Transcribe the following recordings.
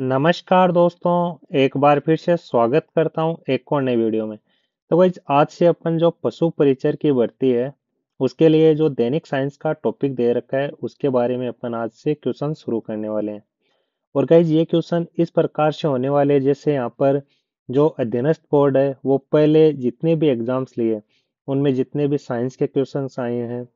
नमस्कार दोस्तों एक बार फिर से स्वागत करता हूँ एक और नए वीडियो में तो भाई आज से अपन जो पशु परिचर की भर्ती है उसके लिए जो दैनिक साइंस का टॉपिक दे रखा है उसके बारे में अपन आज से क्वेश्चन शुरू करने वाले हैं और गाइज ये क्वेश्चन इस प्रकार से होने वाले जैसे यहाँ पर जो अधीनस्थ बोर्ड है वो पहले जितने भी एग्जाम्स लिए उनमें जितने भी साइंस के क्वेश्चन आए हैं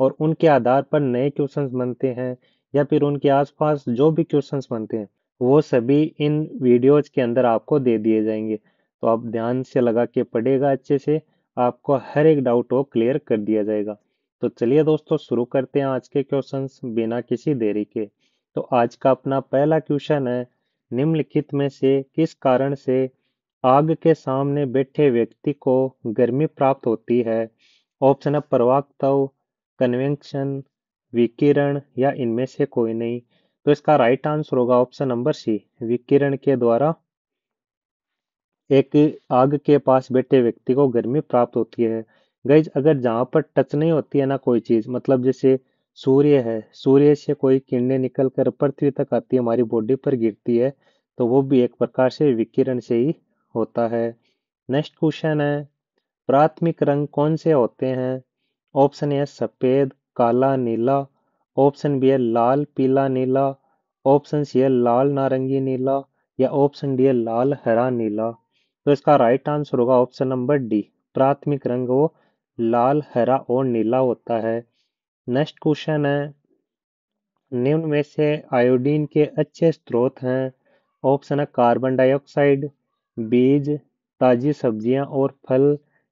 और उनके आधार पर नए क्वेश्चन बनते हैं या फिर उनके आसपास जो भी क्वेश्चन बनते हैं वो सभी इन वीडियोज के अंदर आपको दे दिए जाएंगे तो आप ध्यान से लगा के पढ़ेगा अच्छे से आपको हर एक डाउट वो क्लियर कर दिया जाएगा तो चलिए दोस्तों शुरू करते हैं आज के क्वेश्चंस बिना किसी देरी के तो आज का अपना पहला क्वेश्चन है निम्नलिखित में से किस कारण से आग के सामने बैठे व्यक्ति को गर्मी प्राप्त होती है ऑप्शन है प्रवाक्तव कन्वेंशन विकिरण या इनमें से कोई नहीं तो इसका राइट आंसर होगा ऑप्शन नंबर सी विकिरण के द्वारा एक आग के पास बैठे व्यक्ति को गर्मी प्राप्त होती है गैज अगर जहां पर टच नहीं होती है ना कोई चीज मतलब जैसे सूर्य है सूर्य से कोई किरणें निकल कर पृथ्वी तक आती है हमारी बॉडी पर गिरती है तो वो भी एक प्रकार से विकिरण से ही होता है नेक्स्ट क्वेश्चन है प्राथमिक रंग कौन से होते हैं ऑप्शन है सफेद काला नीला ऑप्शन बी है लाल पीला नीला ऑप्शन सी है लाल नारंगी नीला या ऑप्शन डी है लाल हरा नीला तो इसका राइट आंसर होगा ऑप्शन नंबर डी प्राथमिक रंग वो लाल हरा और नीला होता है नेक्स्ट क्वेश्चन है निम्न में से आयोडीन के अच्छे स्रोत हैं ऑप्शन है कार्बन डाइऑक्साइड बीज ताजी सब्जियां और फल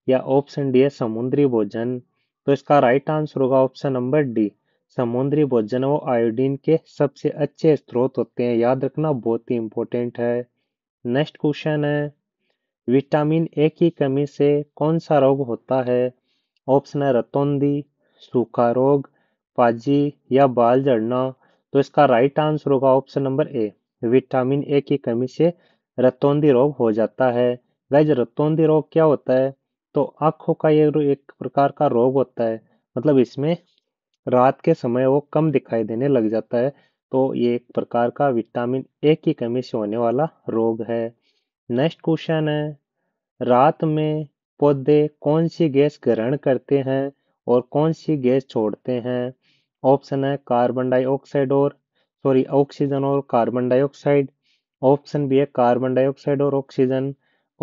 या ऑप्शन डी है समुद्री भोजन तो इसका राइट आंसर होगा ऑप्शन नंबर डी समुद्री भोजन व आयोडीन के सबसे अच्छे स्रोत होते हैं याद रखना बहुत ही इंपॉर्टेंट है नेक्स्ट क्वेश्चन है विटामिन ए की कमी से कौन सा रोग होता है ऑप्शन है रतौंदी सूखा रोग पाजी या बाल झड़ना तो इसका राइट आंसर होगा option number A vitamin A की कमी से रतौंदी रोग हो जाता है गैज रतौंदी रोग क्या होता है तो आँखों का ये एक प्रकार का रोग होता है मतलब इसमें रात के समय वो कम दिखाई देने लग जाता है तो ये एक प्रकार का विटामिन ए की कमी से होने वाला रोग है नेक्स्ट क्वेश्चन है रात में पौधे कौन सी गैस ग्रहण करते हैं और कौन सी गैस छोड़ते हैं ऑप्शन है कार्बन डाइऑक्साइड और सॉरी ऑक्सीजन और कार्बन डाइऑक्साइड ऑप्शन बी है कार्बन डाइऑक्साइड और ऑक्सीजन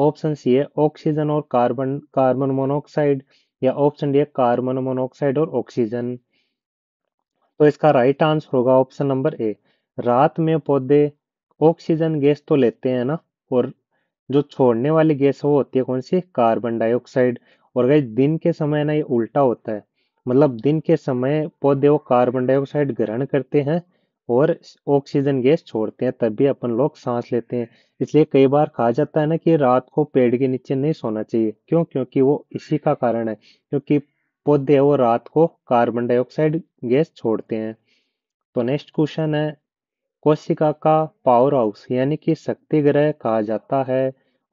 ऑप्शन सी है ऑक्सीजन और कार्बन कार्बन मोनोऑक्साइड या ऑप्शन डी है कार्बन मोनोऑक्साइड और ऑक्सीजन तो इसका राइट आंसर होगा ऑप्शन नंबर ए रात में पौधे ऑक्सीजन गैस तो लेते हैं ना और जो छोड़ने वाली गैस वो होती है कौन सी कार्बन डाइऑक्साइड और गई दिन के समय ना ये उल्टा होता है मतलब दिन के समय पौधे वो कार्बन डाइऑक्साइड ग्रहण करते हैं और ऑक्सीजन गैस छोड़ते हैं तब भी अपन लोग सांस लेते हैं इसलिए कई बार कहा जाता है ना कि रात को पेड़ के नीचे नहीं सोना चाहिए क्यों क्योंकि वो इसी का कारण है क्योंकि पौधे और रात को कार्बन डाइऑक्साइड गैस छोड़ते हैं तो नेक्स्ट क्वेश्चन है कोशिका का पावर हाउस यानी कि शक्ति ग्रह कहा जाता है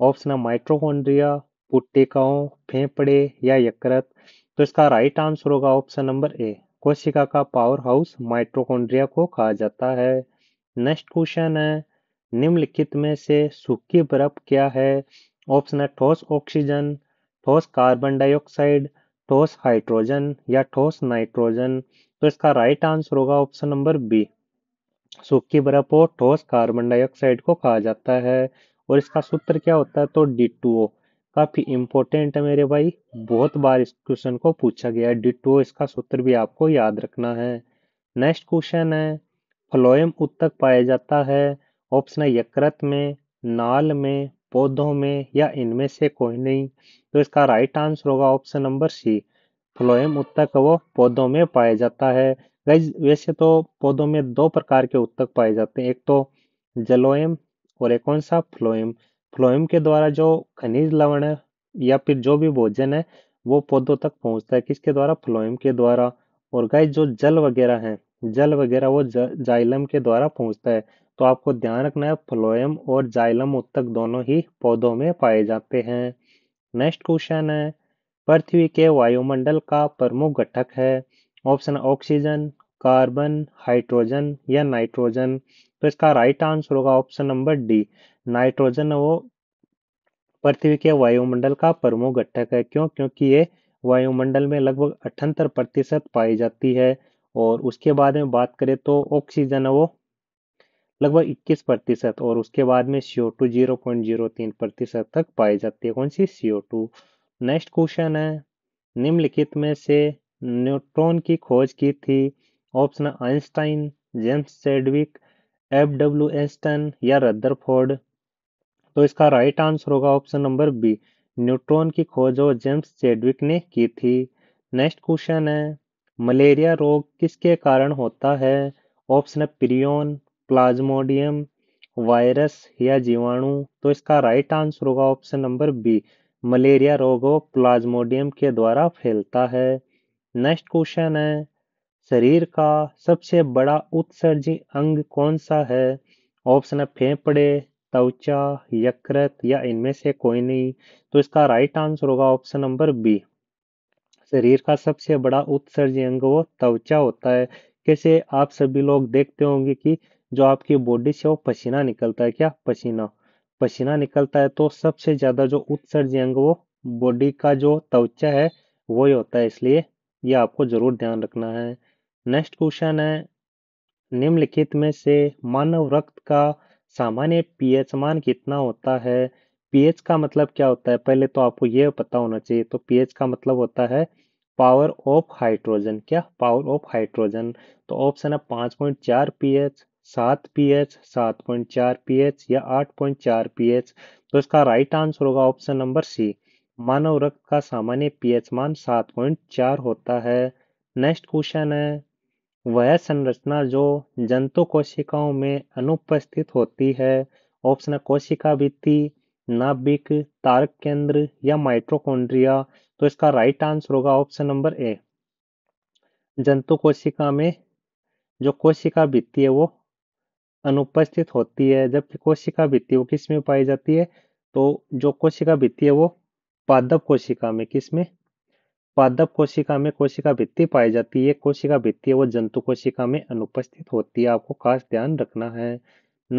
ऑप्शन है माइट्रोकॉन्ड्रिया पुट्टिकाओं फेफड़े या यकृत तो इसका राइट आंसर होगा ऑप्शन नंबर ए कोशिका का पावर हाउस माइट्रोकॉन्ड्रिया को कहा जाता है नेक्स्ट क्वेश्चन है निम्नलिखित में से सूखी बर्फ क्या है ऑप्शन है ठोस ऑक्सीजन ठोस कार्बन डाइऑक्साइड ठोस हाइड्रोजन या ठोस नाइट्रोजन तो इसका राइट आंसर होगा ऑप्शन नंबर बी सूखी बर्फ और ठोस कार्बन डाइऑक्साइड को कहा जाता है और इसका सूत्र क्या होता है तो डी काफ़ी इंपॉर्टेंट है मेरे भाई बहुत बार इस क्वेश्चन को पूछा गया है डी इसका सूत्र भी आपको याद रखना है नेक्स्ट क्वेश्चन है फ्लोएम उत्तक पाया जाता है ऑप्शन है यकृत में नाल में पौधों में या इनमें से कोई नहीं तो इसका राइट आंसर होगा ऑप्शन नंबर सी फ्लोएम उत्तक वो पौधों में पाया जाता है गाइज वैसे तो पौधों में दो प्रकार के उत्तक पाए जाते हैं एक तो जलोएम और एक कौन सा फ्लोएम फ्लोएम के द्वारा जो खनिज लवण है या फिर जो भी भोजन है वो पौधों तक पहुंचता है किसके द्वारा फ्लोएम के द्वारा और गाइज जो जल वगैरह है जल वगैरह वो जाइलम के द्वारा पहुंचता है तो आपको ध्यान रखना है फ्लोएम और जाइलम उत्तक दोनों ही पौधों में पाए जाते हैं नेक्स्ट क्वेश्चन है पृथ्वी के वायुमंडल का प्रमुख घटक है ऑप्शन ऑक्सीजन कार्बन हाइड्रोजन या नाइट्रोजन तो इसका राइट आंसर होगा ऑप्शन नंबर डी नाइट्रोजन वो पृथ्वी के वायुमंडल का प्रमुख घटक है क्यों क्योंकि ये वायुमंडल में लगभग अठहत्तर प्रतिशत पाई जाती है और उसके बाद में बात करें तो ऑक्सीजन वो लगभग 21 प्रतिशत और उसके बाद में CO2 0.03 प्रतिशत तक पाई जाती है कौन सी CO2 नेक्स्ट क्वेश्चन है निम्नलिखित में से न्यूट्रॉन की खोज की थी option Einstein James Chadwick F W Aston या रदरफोर्ड तो इसका राइट आंसर होगा ऑप्शन नंबर बी न्यूट्रॉन की खोज वो जेम्स चेडविक ने की थी नेक्स्ट क्वेश्चन है मलेरिया रोग किसके कारण होता है ऑप्शन है प्रियोन प्लाज्मोडियम वायरस या जीवाणु तो इसका राइट आंसर होगा ऑप्शन नंबर बी मलेरिया रोगों प्लाज्मोडियम के द्वारा फैलता है नेक्स्ट क्वेश्चन है शरीर का सबसे बड़ा उत्सर्जी अंग कौन सा है ऑप्शन है फेफड़े त्वचा यकृत या इनमें से कोई नहीं तो इसका राइट आंसर होगा ऑप्शन नंबर बी शरीर का सबसे बड़ा उत्सर्जी अंग वो त्वचा होता है कैसे आप सभी लोग देखते होंगे कि जो आपकी बॉडी से वो पसीना निकलता है क्या पसीना पसीना निकलता है तो सबसे ज़्यादा जो उत्सर्जी अंग वो बॉडी का जो त्वचा है वो ही होता है इसलिए यह आपको जरूर ध्यान रखना है नेक्स्ट क्वेश्चन है निम्नलिखित में से मानव रक्त का सामान्य पीएच मान कितना होता है पीएच का मतलब क्या होता है पहले तो आपको यह पता होना चाहिए तो पीएच का मतलब होता है पावर ऑफ हाइड्रोजन क्या पावर ऑफ हाइड्रोजन तो ऑप्शन है पांच पॉइंट चार पीएच सात पी एच सात पॉइंट चार पी एच या आठ पॉइंट चार पी एच तो इसका राइट आंसर होगा ऑप्शन नंबर सी मानव रक्त का सामान्य पीएच मान सात पॉइंट चार होता है नेक्स्ट क्वेश्चन है वह संरचना जो जंतु कोशिकाओं में अनुपस्थित होती है ऑप्शन है कोशिका भित्ति नाभिक तारक केंद्र या माइट्रोकोन्ड्रिया तो इसका राइट आंसर होगा ऑप्शन नंबर ए जंतु कोशिका में जो कोशिका भित्ति है वो अनुपस्थित होती है जबकि कोशिका भित्ति वो किस में पाई जाती है तो जो कोशिका भित्ति है वो पादप कोशिका में किस में पादप कोशिका में कोशिका भित्ति पाई जाती है कोशिका भित्ति है वो जंतु कोशिका में अनुपस्थित होती है आपको खास ध्यान रखना है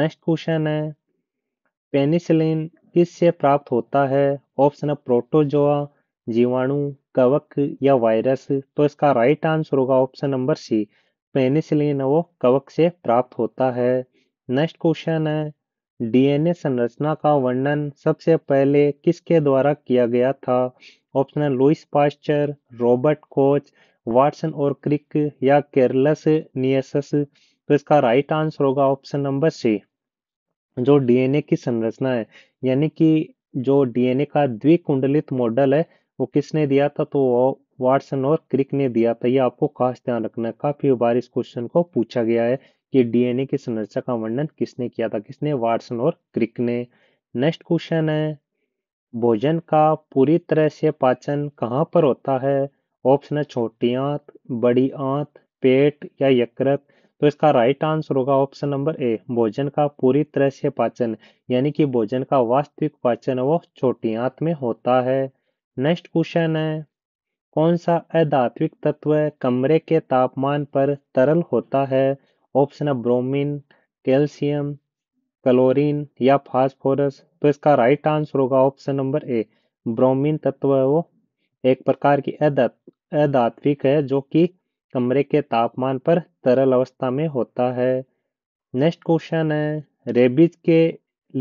नेक्स्ट क्वेश्चन है पेनिसिलिन किससे प्राप्त होता है ऑप्शन है प्रोटोजोआ जीवाणु कवक या वायरस तो इसका राइट आंसर होगा ऑप्शन नंबर सी पेनिसिलिन वो कवक से प्राप्त होता है नेक्स्ट क्वेश्चन है डीएनए संरचना का वर्णन सबसे पहले किसके द्वारा किया गया था ऑप्शन है Louis Pasteur Robert Koch Watson और क्रिक या केरलस नियसस तो इसका राइट आंसर होगा ऑप्शन नंबर सी जो डीएनए की संरचना है यानी कि जो डीएनए का द्विकुंडलित मॉडल है वो किसने दिया था तो वाटसन और क्रिक ने दिया था ये आपको खास ध्यान रखना है काफी बार इस क्वेश्चन को पूछा गया है कि डीएनए की संरचना का वर्णन किसने किया था किसने वाटसन और क्रिक ने नेक्स्ट क्वेश्चन है भोजन का पूरी तरह से पाचन कहाँ पर होता है ऑप्शन है छोटी आंत बड़ी आंत पेट या यकृत तो इसका राइट आंसर होगा ऑप्शन नंबर ए भोजन का पूरी तरह से पाचन यानी कि भोजन का वास्तविक पाचन वो छोटी आंत में होता है नेक्स्ट क्वेश्चन है कौन सा अधात्विक तत्व कमरे के तापमान पर तरल होता है ऑप्शन है ब्रोमीन कैल्शियम क्लोरीन या फास्फोरस तो इसका राइट आंसर होगा ऑप्शन नंबर ए ब्रोमीन तत्व है वो एक प्रकार की अधात्विक है जो कि कमरे के तापमान पर तरल अवस्था में होता है नेक्स्ट क्वेश्चन है रेबीज के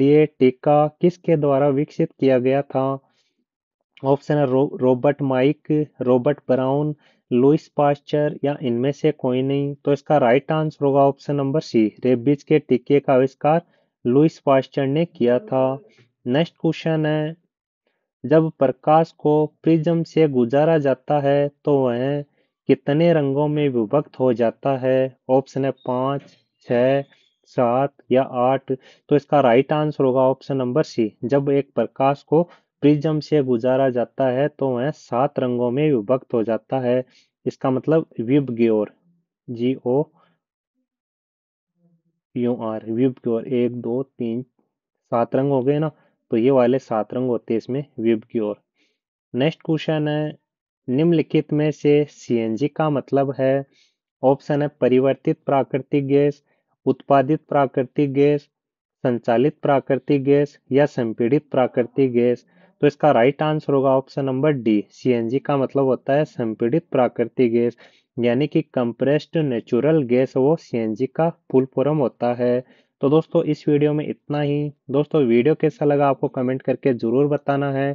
लिए टीका किसके द्वारा विकसित किया गया था ऑप्शन है रो, रॉबर्ट माइक रॉबर्ट ब्राउन लुइस पास्चर या इनमें से कोई नहीं तो इसका राइट आंसर होगा ऑप्शन नंबर सी रेबीज के टीके का आविष्कार लुइस पास्चर ने किया था नेक्स्ट क्वेश्चन है जब प्रकाश को प्रिज्म से गुजारा जाता है तो वह कितने रंगों में विभक्त हो जाता है ऑप्शन है पाँच छ सात या आठ तो इसका राइट आंसर होगा ऑप्शन नंबर सी जब एक प्रकाश को प्रिज्म से गुजारा जाता है तो वह सात रंगों में विभक्त हो जाता है इसका मतलब ग्योर जी ओ यू आर ग्योर एक दो तीन सात रंग हो गए ना तो ये वाले सात रंग होते हैं इसमें ग्योर नेक्स्ट क्वेश्चन है निम्नलिखित में से सीएनजी का मतलब है ऑप्शन है परिवर्तित प्राकृतिक गैस उत्पादित प्राकृतिक गैस संचालित प्राकृतिक गैस या संपीड़ित प्राकृतिक गैस तो इसका राइट आंसर होगा ऑप्शन नंबर डी सीएनजी का मतलब होता है संपीड़ित प्राकृतिक गैस यानी कि कंप्रेस्ड नेचुरल गैस वो सीएनजी का फुल फॉर्म होता है तो दोस्तों इस वीडियो में इतना ही दोस्तों वीडियो कैसा लगा आपको कमेंट करके ज़रूर बताना है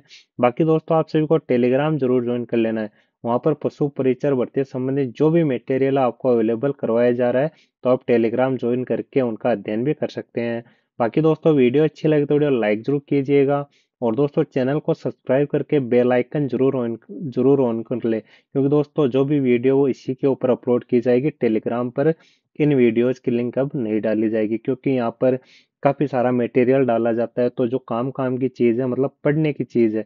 बाकी दोस्तों आप सभी को टेलीग्राम जरूर ज्वाइन कर लेना है वहाँ पर पशु परिचर भर्ती संबंधित जो भी मेटेरियल आपको अवेलेबल करवाया जा रहा है तो आप टेलीग्राम ज्वाइन करके उनका अध्ययन भी कर सकते हैं बाकी दोस्तों वीडियो अच्छी लगे तो वीडियो लाइक जरूर कीजिएगा और दोस्तों चैनल को सब्सक्राइब करके बेल आइकन जरूर ऑन जरूर ऑन कर ले क्योंकि दोस्तों जो भी वीडियो वो इसी के ऊपर अपलोड की जाएगी टेलीग्राम पर इन वीडियोज़ की लिंक अब नहीं डाली जाएगी क्योंकि यहाँ पर काफ़ी सारा मटेरियल डाला जाता है तो जो काम काम की चीज़ है मतलब पढ़ने की चीज़ है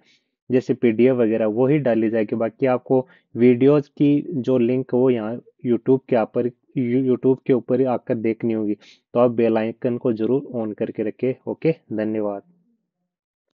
जैसे पी वगैरह वो ही डाली जाएगी बाकी आपको वीडियोज़ की जो लिंक वो यहाँ यूट्यूब के ऊपर यूट्यूब के ऊपर ही आकर देखनी होगी तो आप बेल आइकन को ज़रूर ऑन करके रखें ओके धन्यवाद